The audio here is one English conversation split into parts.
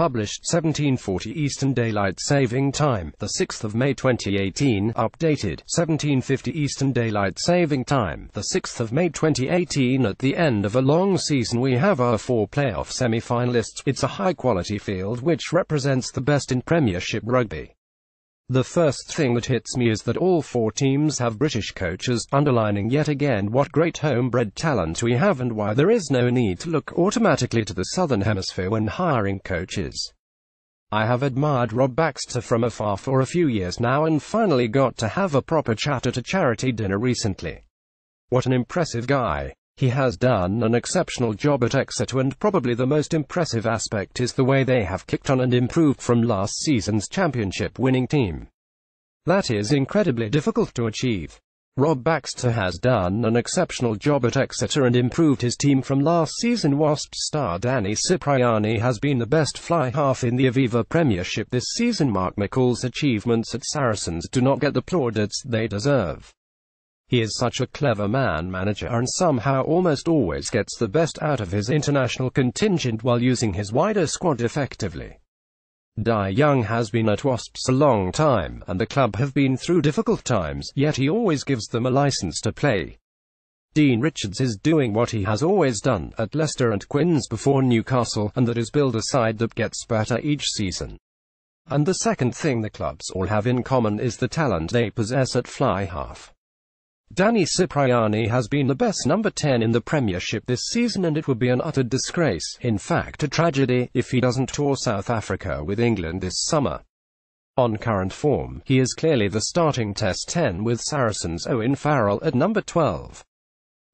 published 1740 Eastern Daylight Saving Time, the 6th of May 2018, updated 1750 Eastern Daylight Saving Time, the 6th of May 2018. At the end of a long season, we have our four playoff semi-finalists. It's a high-quality field which represents the best in Premiership rugby. The first thing that hits me is that all four teams have British coaches, underlining yet again what great homebred talent we have and why there is no need to look automatically to the Southern Hemisphere when hiring coaches. I have admired Rob Baxter from afar for a few years now and finally got to have a proper chat at a charity dinner recently. What an impressive guy. He has done an exceptional job at Exeter and probably the most impressive aspect is the way they have kicked on and improved from last season's championship winning team. That is incredibly difficult to achieve. Rob Baxter has done an exceptional job at Exeter and improved his team from last season Wasps star Danny Cipriani has been the best fly half in the Aviva Premiership this season Mark McCall's achievements at Saracens do not get the plaudits they deserve. He is such a clever man manager and somehow almost always gets the best out of his international contingent while using his wider squad effectively. Dai Young has been at Wasps a long time, and the club have been through difficult times, yet he always gives them a license to play. Dean Richards is doing what he has always done, at Leicester and Quinns before Newcastle, and that is build a side that gets better each season. And the second thing the clubs all have in common is the talent they possess at fly half. Danny Cipriani has been the best number 10 in the Premiership this season and it would be an utter disgrace, in fact a tragedy, if he doesn't tour South Africa with England this summer. On current form, he is clearly the starting Test 10 with Saracens Owen Farrell at number 12.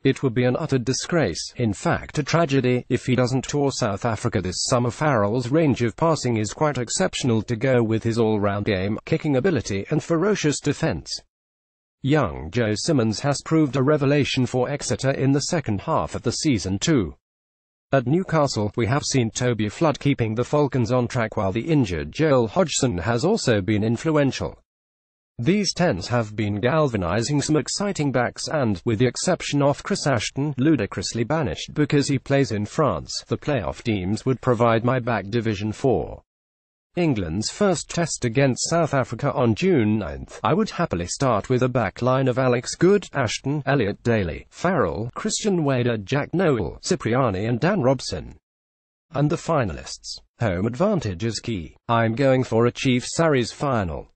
It would be an utter disgrace, in fact a tragedy, if he doesn't tour South Africa this summer. Farrell's range of passing is quite exceptional to go with his all-round game, kicking ability and ferocious defence. Young Joe Simmons has proved a revelation for Exeter in the second half of the season too. At Newcastle, we have seen Toby Flood keeping the Falcons on track while the injured Joel Hodgson has also been influential. These tens have been galvanising some exciting backs and, with the exception of Chris Ashton, ludicrously banished because he plays in France, the playoff teams would provide my back Division 4. England's first test against South Africa on June 9, I would happily start with a back line of Alex Good, Ashton, Elliot Daly, Farrell, Christian Wader, Jack Nowell, Cipriani and Dan Robson. And the finalists. Home advantage is key. I'm going for a chiefs surreys final.